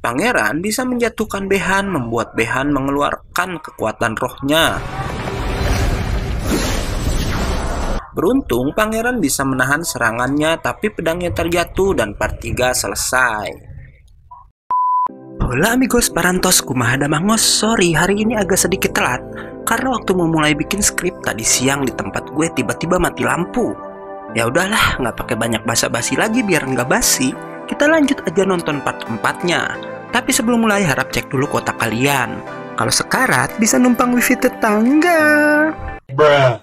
Pangeran bisa menjatuhkan Behan membuat Behan mengeluarkan kekuatan rohnya. Beruntung pangeran bisa menahan serangannya tapi pedangnya terjatuh dan part 3 selesai. Hola amigos parantos kumaha damangos Sorry hari ini agak sedikit telat Karena waktu mau mulai bikin skrip tadi siang di tempat gue tiba-tiba mati lampu Ya udahlah nggak pakai banyak basa-basi lagi biar nggak basi kita lanjut aja nonton part empatnya. Tapi sebelum mulai harap cek dulu kuota kalian. Kalau sekarat bisa numpang wifi tetangga. Bruh.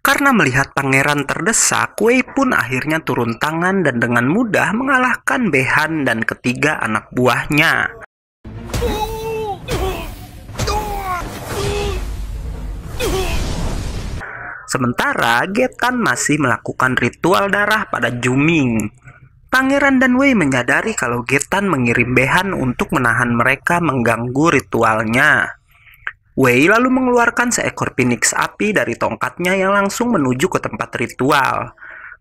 Karena melihat pangeran terdesak, Wei pun akhirnya turun tangan dan dengan mudah mengalahkan Behan dan ketiga anak buahnya. Sementara Getan masih melakukan ritual darah pada Juming. Pangeran dan Wei menyadari kalau Getan mengirim Behan untuk menahan mereka mengganggu ritualnya. Wei lalu mengeluarkan seekor phoenix api dari tongkatnya yang langsung menuju ke tempat ritual.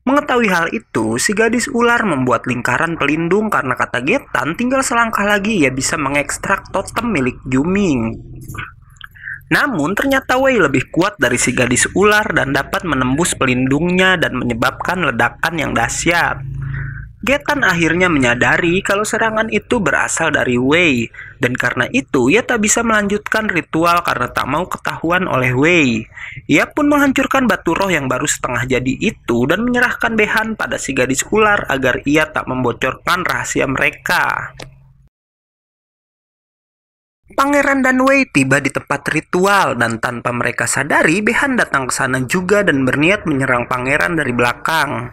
Mengetahui hal itu, si gadis ular membuat lingkaran pelindung karena kata Getan tinggal selangkah lagi ia bisa mengekstrak totem milik Juming. Namun ternyata Wei lebih kuat dari si gadis ular dan dapat menembus pelindungnya dan menyebabkan ledakan yang dahsyat. Getan akhirnya menyadari kalau serangan itu berasal dari Wei, dan karena itu ia tak bisa melanjutkan ritual karena tak mau ketahuan oleh Wei. Ia pun menghancurkan batu roh yang baru setengah jadi itu dan menyerahkan Behan pada si gadis ular agar ia tak membocorkan rahasia mereka. Pangeran dan Wei tiba di tempat ritual dan tanpa mereka sadari Behan datang ke sana juga dan berniat menyerang pangeran dari belakang.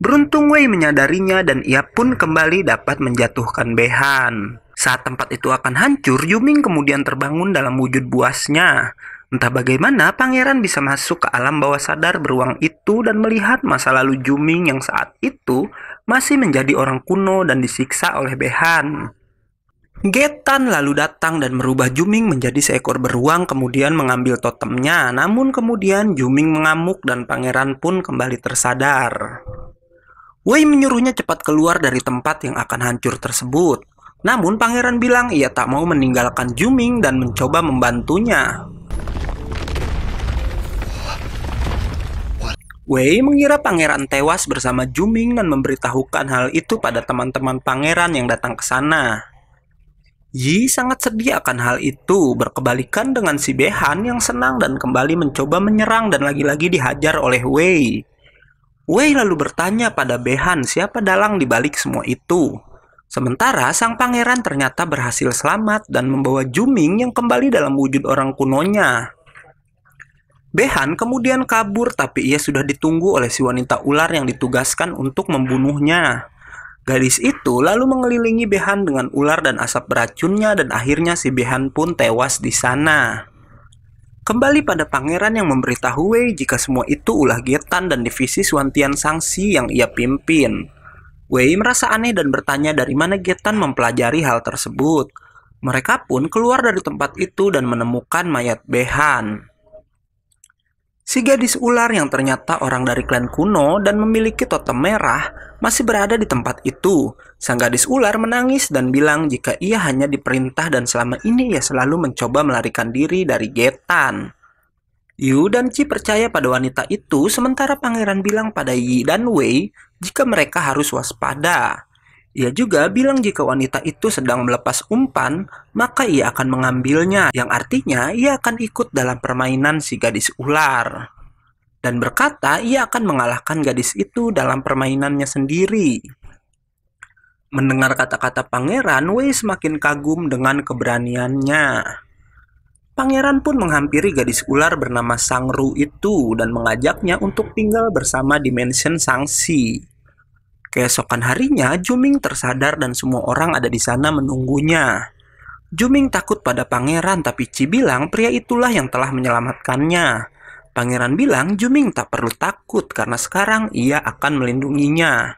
Beruntung Wei menyadarinya dan ia pun kembali dapat menjatuhkan Behan. Saat tempat itu akan hancur, Yuming kemudian terbangun dalam wujud buasnya. Entah bagaimana, pangeran bisa masuk ke alam bawah sadar beruang itu dan melihat masa lalu Juming yang saat itu masih menjadi orang kuno dan disiksa oleh Behan. Getan lalu datang dan merubah Juming menjadi seekor beruang kemudian mengambil totemnya. Namun kemudian Juming mengamuk dan pangeran pun kembali tersadar. Wei menyuruhnya cepat keluar dari tempat yang akan hancur tersebut. Namun pangeran bilang ia tak mau meninggalkan Juming dan mencoba membantunya. Wei mengira pangeran tewas bersama Juming dan memberitahukan hal itu pada teman-teman pangeran yang datang ke sana. Yi sangat sedih akan hal itu, berkebalikan dengan si Behan yang senang dan kembali mencoba menyerang dan lagi-lagi dihajar oleh Wei. Wei lalu bertanya pada Behan siapa dalang di balik semua itu. Sementara sang pangeran ternyata berhasil selamat dan membawa Juming yang kembali dalam wujud orang kunonya. Behan kemudian kabur tapi ia sudah ditunggu oleh si wanita ular yang ditugaskan untuk membunuhnya. Gadis itu lalu mengelilingi Behan dengan ular dan asap beracunnya dan akhirnya si Behan pun tewas di sana. Kembali pada pangeran yang memberitahu Wei jika semua itu ulah Getan dan divisi Suantian Sangsi yang ia pimpin. Wei merasa aneh dan bertanya dari mana Getan mempelajari hal tersebut. Mereka pun keluar dari tempat itu dan menemukan mayat Behan. Si gadis ular yang ternyata orang dari klan kuno dan memiliki totem merah masih berada di tempat itu. Sang gadis ular menangis dan bilang jika ia hanya diperintah dan selama ini ia selalu mencoba melarikan diri dari Getan. Yu dan Chi percaya pada wanita itu sementara pangeran bilang pada Yi dan Wei jika mereka harus waspada. Ia juga bilang jika wanita itu sedang melepas umpan, maka ia akan mengambilnya, yang artinya ia akan ikut dalam permainan si gadis ular. Dan berkata ia akan mengalahkan gadis itu dalam permainannya sendiri. Mendengar kata-kata pangeran, Wei semakin kagum dengan keberaniannya. Pangeran pun menghampiri gadis ular bernama Sangru itu dan mengajaknya untuk tinggal bersama di mansion Sangsi. Keesokan harinya, Juming tersadar dan semua orang ada di sana menunggunya. Juming takut pada pangeran tapi Ci bilang pria itulah yang telah menyelamatkannya. Pangeran bilang Juming tak perlu takut karena sekarang ia akan melindunginya.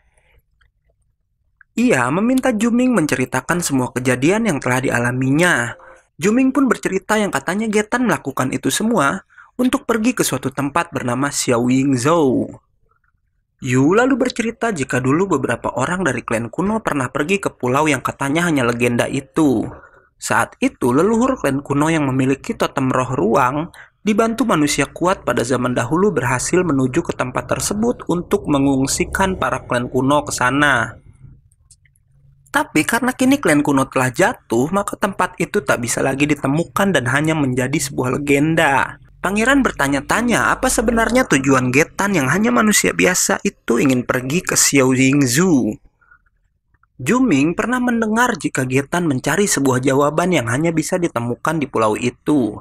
Ia meminta Juming menceritakan semua kejadian yang telah dialaminya. Juming pun bercerita yang katanya Getan melakukan itu semua untuk pergi ke suatu tempat bernama Xiaoying Zhou. Yu lalu bercerita jika dulu beberapa orang dari klan kuno pernah pergi ke pulau yang katanya hanya legenda itu. Saat itu, leluhur klan kuno yang memiliki totem roh ruang dibantu manusia kuat pada zaman dahulu berhasil menuju ke tempat tersebut untuk mengungsikan para klan kuno ke sana. Tapi karena kini klan kuno telah jatuh, maka tempat itu tak bisa lagi ditemukan dan hanya menjadi sebuah legenda. Pangeran bertanya-tanya apa sebenarnya tujuan Getan yang hanya manusia biasa itu ingin pergi ke Zhu. Juming pernah mendengar jika Getan mencari sebuah jawaban yang hanya bisa ditemukan di pulau itu.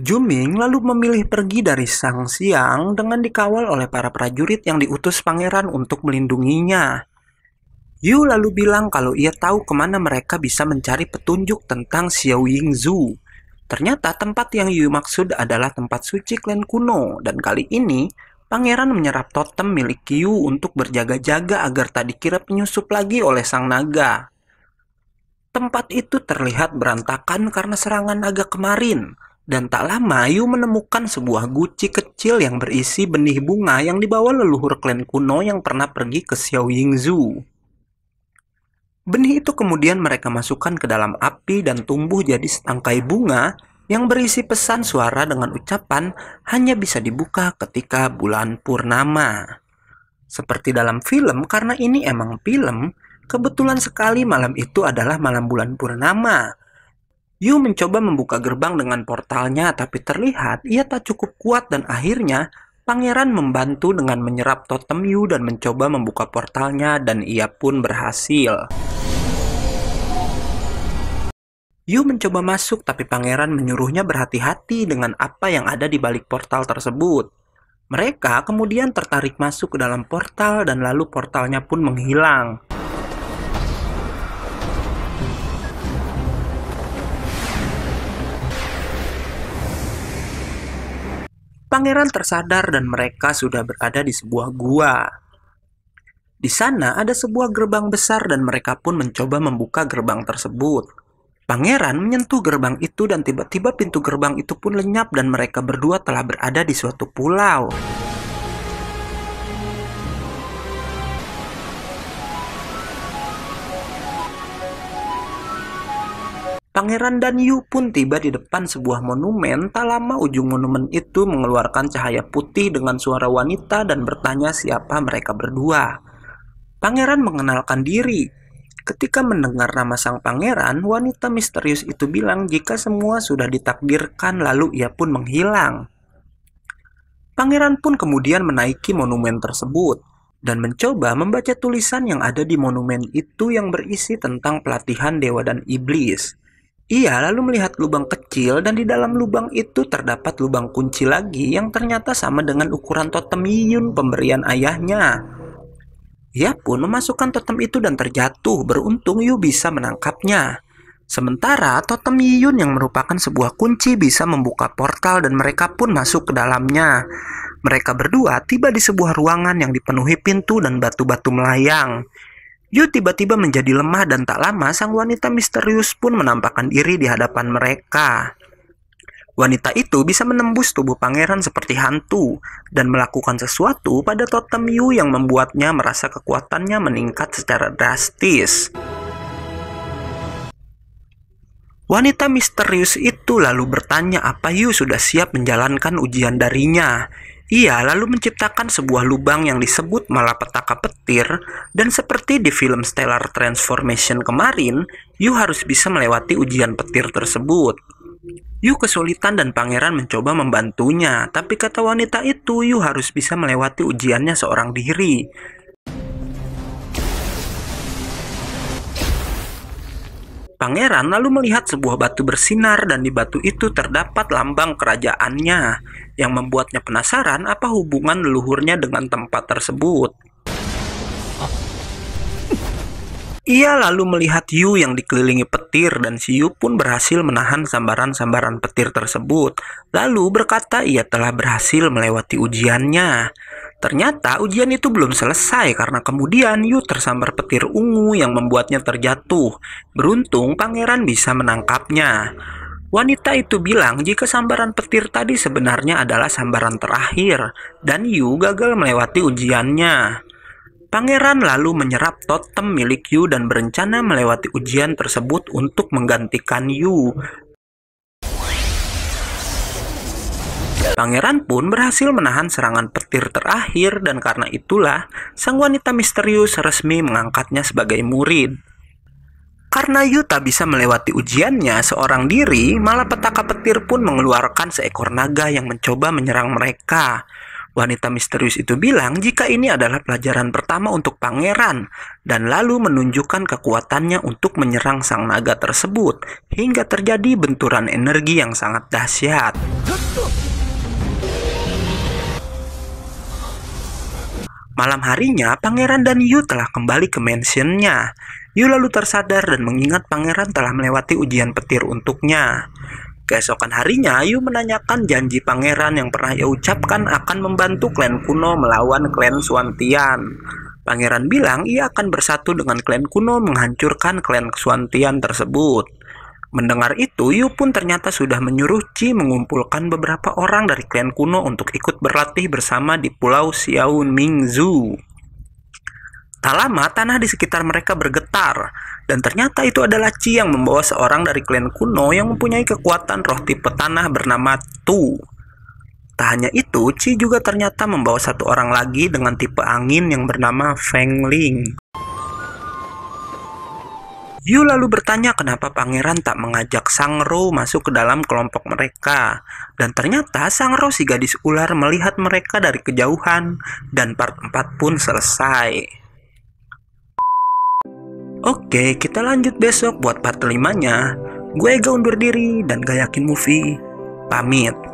Juming lalu memilih pergi dari Sang Siang dengan dikawal oleh para prajurit yang diutus pangeran untuk melindunginya. Yu lalu bilang kalau ia tahu kemana mereka bisa mencari petunjuk tentang Zhu. Ternyata tempat yang Yu maksud adalah tempat suci klan kuno, dan kali ini pangeran menyerap totem milik Yu untuk berjaga-jaga agar tak dikira penyusup lagi oleh sang naga. Tempat itu terlihat berantakan karena serangan naga kemarin, dan tak lama Yu menemukan sebuah guci kecil yang berisi benih bunga yang dibawa leluhur klan kuno yang pernah pergi ke Xiao Zhu. Benih itu kemudian mereka masukkan ke dalam api dan tumbuh jadi setangkai bunga yang berisi pesan suara dengan ucapan hanya bisa dibuka ketika bulan purnama. Seperti dalam film, karena ini emang film, kebetulan sekali malam itu adalah malam bulan purnama. Yu mencoba membuka gerbang dengan portalnya, tapi terlihat ia tak cukup kuat dan akhirnya pangeran membantu dengan menyerap totem Yu dan mencoba membuka portalnya dan ia pun berhasil. Yu mencoba masuk tapi pangeran menyuruhnya berhati-hati dengan apa yang ada di balik portal tersebut. Mereka kemudian tertarik masuk ke dalam portal dan lalu portalnya pun menghilang. Pangeran tersadar dan mereka sudah berada di sebuah gua. Di sana ada sebuah gerbang besar dan mereka pun mencoba membuka gerbang tersebut. Pangeran menyentuh gerbang itu dan tiba-tiba pintu gerbang itu pun lenyap dan mereka berdua telah berada di suatu pulau. Pangeran dan Yu pun tiba di depan sebuah monumen. Tak lama ujung monumen itu mengeluarkan cahaya putih dengan suara wanita dan bertanya siapa mereka berdua. Pangeran mengenalkan diri. Ketika mendengar nama sang pangeran, wanita misterius itu bilang jika semua sudah ditakdirkan lalu ia pun menghilang. Pangeran pun kemudian menaiki monumen tersebut dan mencoba membaca tulisan yang ada di monumen itu yang berisi tentang pelatihan dewa dan iblis. Ia lalu melihat lubang kecil dan di dalam lubang itu terdapat lubang kunci lagi yang ternyata sama dengan ukuran totem Yun pemberian ayahnya. Ia pun memasukkan totem itu dan terjatuh. Beruntung Yu bisa menangkapnya. Sementara totem Yiyun yang merupakan sebuah kunci bisa membuka portal dan mereka pun masuk ke dalamnya. Mereka berdua tiba di sebuah ruangan yang dipenuhi pintu dan batu-batu melayang. Yu tiba-tiba menjadi lemah dan tak lama sang wanita misterius pun menampakkan diri di hadapan mereka. Wanita itu bisa menembus tubuh pangeran seperti hantu dan melakukan sesuatu pada totem Yu yang membuatnya merasa kekuatannya meningkat secara drastis. Wanita misterius itu lalu bertanya apa Yu sudah siap menjalankan ujian darinya. Ia lalu menciptakan sebuah lubang yang disebut malapetaka petir dan seperti di film Stellar Transformation kemarin, Yu harus bisa melewati ujian petir tersebut. Yu kesulitan dan pangeran mencoba membantunya, tapi kata wanita itu Yu harus bisa melewati ujiannya seorang diri. Pangeran lalu melihat sebuah batu bersinar dan di batu itu terdapat lambang kerajaannya yang membuatnya penasaran apa hubungan leluhurnya dengan tempat tersebut. Ia lalu melihat Yu yang dikelilingi petir dan si Yu pun berhasil menahan sambaran-sambaran petir tersebut. Lalu berkata ia telah berhasil melewati ujiannya. Ternyata ujian itu belum selesai karena kemudian Yu tersambar petir ungu yang membuatnya terjatuh. Beruntung pangeran bisa menangkapnya. Wanita itu bilang jika sambaran petir tadi sebenarnya adalah sambaran terakhir dan Yu gagal melewati ujiannya. Pangeran lalu menyerap totem milik Yu dan berencana melewati ujian tersebut untuk menggantikan Yu. Pangeran pun berhasil menahan serangan petir terakhir dan karena itulah sang wanita misterius resmi mengangkatnya sebagai murid. Karena Yu tak bisa melewati ujiannya seorang diri, malah petaka petir pun mengeluarkan seekor naga yang mencoba menyerang mereka. Wanita misterius itu bilang jika ini adalah pelajaran pertama untuk pangeran dan lalu menunjukkan kekuatannya untuk menyerang sang naga tersebut hingga terjadi benturan energi yang sangat dahsyat. Malam harinya, Pangeran dan Yu telah kembali ke mansionnya. Yu lalu tersadar dan mengingat Pangeran telah melewati ujian petir untuknya. Keesokan harinya, Ayu menanyakan janji pangeran yang pernah ia ucapkan akan membantu klan kuno melawan klan Suantian. Pangeran bilang ia akan bersatu dengan klan kuno menghancurkan klan Suantian tersebut. Mendengar itu, Yu pun ternyata sudah menyuruh Chi mengumpulkan beberapa orang dari klan kuno untuk ikut berlatih bersama di pulau Xiao Mingzu. Tak lama, tanah di sekitar mereka bergetar. Dan ternyata itu adalah Chi yang membawa seorang dari klan kuno yang mempunyai kekuatan roh tipe tanah bernama Tu. Tak hanya itu, Chi juga ternyata membawa satu orang lagi dengan tipe angin yang bernama Feng Ling. Yu lalu bertanya kenapa pangeran tak mengajak Sang Ro masuk ke dalam kelompok mereka. Dan ternyata Sang Ro si gadis ular melihat mereka dari kejauhan dan part 4 pun selesai. Oke, kita lanjut besok buat part 5-nya. Gue Ega undur diri dan gak yakin movie. Pamit.